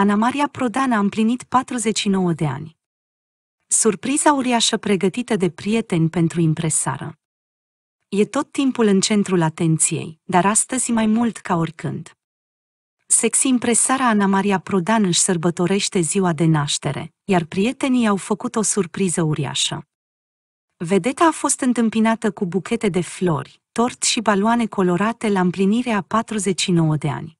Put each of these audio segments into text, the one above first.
Ana Maria Prodan a împlinit 49 de ani. Surpriza uriașă pregătită de prieteni pentru impresară. E tot timpul în centrul atenției, dar astăzi mai mult ca oricând. Sexy impresara Ana Maria Prodan își sărbătorește ziua de naștere, iar prietenii au făcut o surpriză uriașă. Vedeta a fost întâmpinată cu buchete de flori, tort și baloane colorate la împlinirea 49 de ani.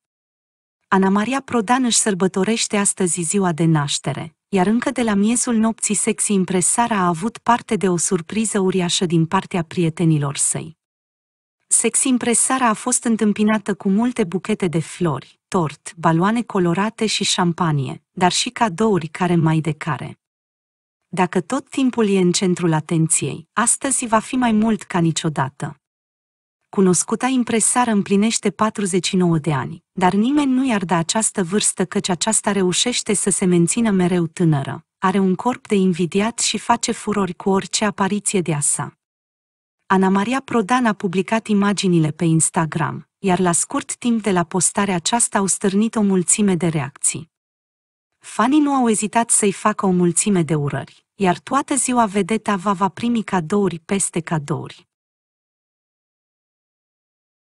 Ana Maria Prodan își sărbătorește astăzi ziua de naștere, iar încă de la miezul nopții sexy impresara a avut parte de o surpriză uriașă din partea prietenilor săi. Sexy impresara a fost întâmpinată cu multe buchete de flori, tort, baloane colorate și șampanie, dar și cadouri care mai de care. Dacă tot timpul e în centrul atenției, astăzi va fi mai mult ca niciodată. Cunoscuta impresară împlinește 49 de ani, dar nimeni nu i-ar da această vârstă căci aceasta reușește să se mențină mereu tânără. Are un corp de invidiat și face furori cu orice apariție de a sa. Ana Maria Prodan a publicat imaginile pe Instagram, iar la scurt timp de la postarea aceasta au stârnit o mulțime de reacții. Fanii nu au ezitat să-i facă o mulțime de urări, iar toată ziua vedeta va va primi cadouri peste cadouri.